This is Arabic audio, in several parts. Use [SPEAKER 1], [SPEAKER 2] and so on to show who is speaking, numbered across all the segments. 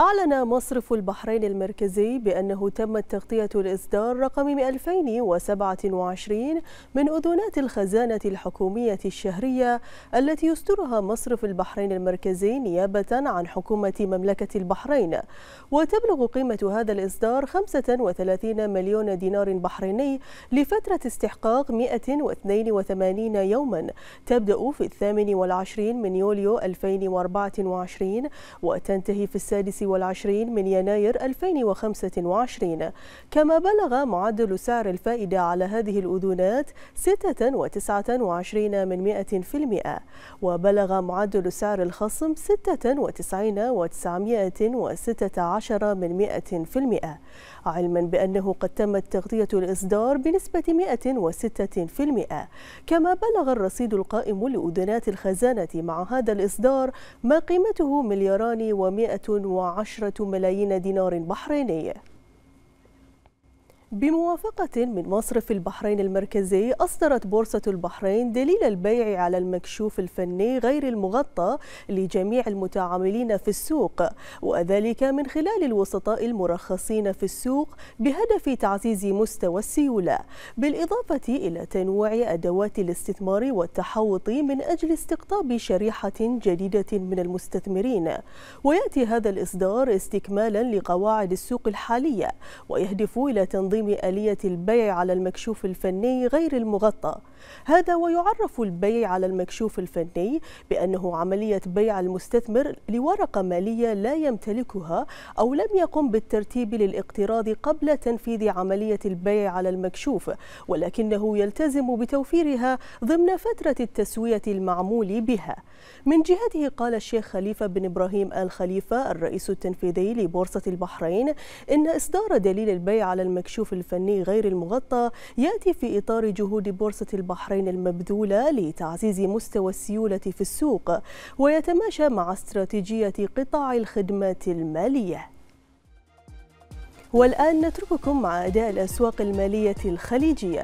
[SPEAKER 1] أعلن مصرف البحرين المركزي بأنه تمت تغطية الإصدار رقم 2027 من أذونات الخزانة الحكومية الشهرية التي يصدرها مصرف البحرين المركزي نيابة عن حكومة مملكة البحرين وتبلغ قيمة هذا الإصدار 35 مليون دينار بحريني لفترة استحقاق 182 يوما تبدأ في 28 من يوليو 2024 وتنتهي في السادس والعشرين من يناير 2025 كما بلغ معدل سعر الفائدة على هذه الأذونات 6.29 من 100 في المئة وبلغ معدل سعر الخصم 96.916 من 100 في المئة علما بأنه قد تمت تغطية الإصدار بنسبة 106% كما بلغ الرصيد القائم لأذنات الخزانة مع هذا الإصدار ما قيمته ملياران و110 عشرة ملايين دينار بحريني بموافقة من مصرف البحرين المركزي أصدرت بورصة البحرين دليل البيع على المكشوف الفني غير المغطى لجميع المتعاملين في السوق وذلك من خلال الوسطاء المرخصين في السوق بهدف تعزيز مستوى السيولة بالإضافة إلى تنوع أدوات الاستثمار والتحوط من أجل استقطاب شريحة جديدة من المستثمرين ويأتي هذا الإصدار استكمالا لقواعد السوق الحالية ويهدف إلى تنظيم تقديم آلية البيع على المكشوف الفني غير المغطى هذا ويعرف البيع على المكشوف الفني بأنه عملية بيع المستثمر لورقة مالية لا يمتلكها أو لم يقم بالترتيب للاقتراض قبل تنفيذ عملية البيع على المكشوف ولكنه يلتزم بتوفيرها ضمن فترة التسوية المعمول بها من جهته قال الشيخ خليفة بن إبراهيم آل خليفة الرئيس التنفيذي لبورصة البحرين إن إصدار دليل البيع على المكشوف الفني غير المغطى يأتي في إطار جهود بورصة البحرين المبذولة لتعزيز مستوى السيولة في السوق ويتماشى مع استراتيجية قطاع الخدمات المالية والآن نترككم مع أداء الأسواق المالية الخليجية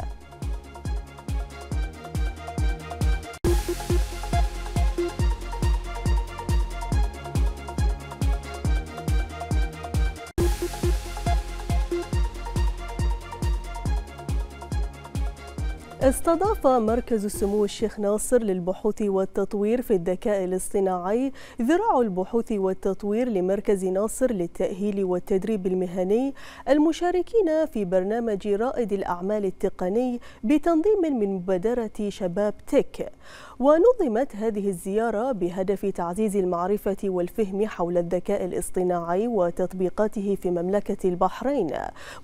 [SPEAKER 1] استضاف مركز السمو الشيخ ناصر للبحوث والتطوير في الذكاء الاصطناعي ذراع البحوث والتطوير لمركز ناصر للتأهيل والتدريب المهني المشاركين في برنامج رائد الأعمال التقني بتنظيم من مبادرة شباب تك ونظمت هذه الزيارة بهدف تعزيز المعرفة والفهم حول الذكاء الاصطناعي وتطبيقاته في مملكة البحرين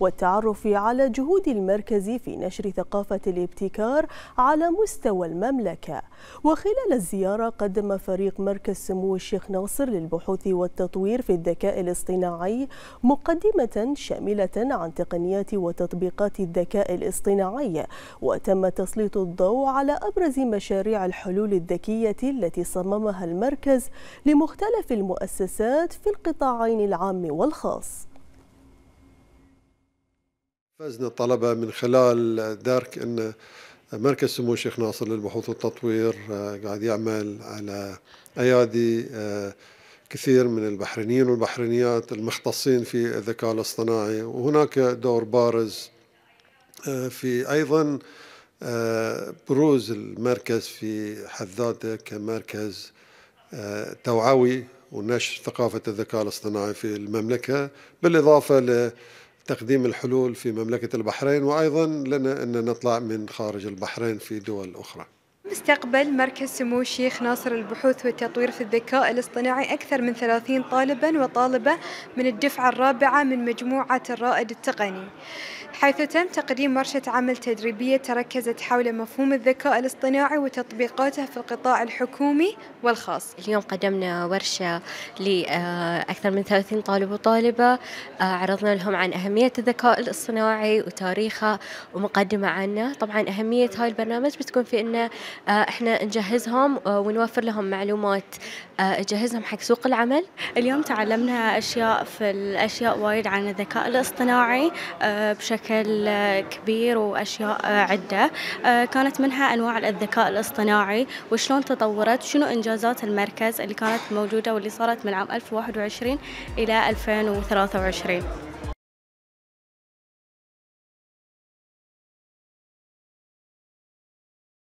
[SPEAKER 1] والتعرف على جهود المركز في نشر ثقافة الابتكار الابتكار على مستوى المملكة وخلال الزيارة قدم فريق مركز سمو الشيخ ناصر للبحوث والتطوير في الذكاء الاصطناعي مقدمة شاملة عن تقنيات وتطبيقات الذكاء الاصطناعي وتم تسليط الضوء على أبرز مشاريع الحلول الذكية التي صممها المركز لمختلف المؤسسات في القطاعين العام والخاص
[SPEAKER 2] فزنا الطلبة من خلال دارك أن مركز سمو الشيخ ناصر للبحوث والتطوير آه، قاعد يعمل على أيادي آه، كثير من البحرينيين والبحرينيات المختصين في الذكاء الاصطناعي وهناك دور بارز آه، في أيضا بروز المركز في حد ذاته كمركز توعوي ونشر ثقافة الذكاء الاصطناعي في المملكة بالإضافة تقديم الحلول في مملكة البحرين وأيضا لنا أن نطلع من خارج البحرين في دول أخرى
[SPEAKER 1] مستقبل مركز سمو الشيخ ناصر البحوث والتطوير في الذكاء الاصطناعي أكثر من 30 طالبا وطالبة من الدفعة الرابعة من مجموعة الرائد التقني حيث تم تقديم ورشة عمل تدريبية تركزت حول مفهوم الذكاء الاصطناعي وتطبيقاته في القطاع الحكومي والخاص اليوم قدمنا ورشة لأكثر من 30 طالب وطالبة عرضنا لهم عن أهمية الذكاء الاصطناعي وتاريخه ومقدمة عنه طبعا أهمية هاي البرنامج بتكون في أنه آه، احنا نجهزهم آه، ونوفر لهم معلومات نجهزهم آه، حق سوق العمل اليوم تعلمنا اشياء في الاشياء وايد عن الذكاء الاصطناعي بشكل كبير واشياء عده كانت منها انواع الذكاء الاصطناعي وشلون تطورت شنو انجازات المركز اللي كانت موجوده واللي صارت من عام 2021 الى 2023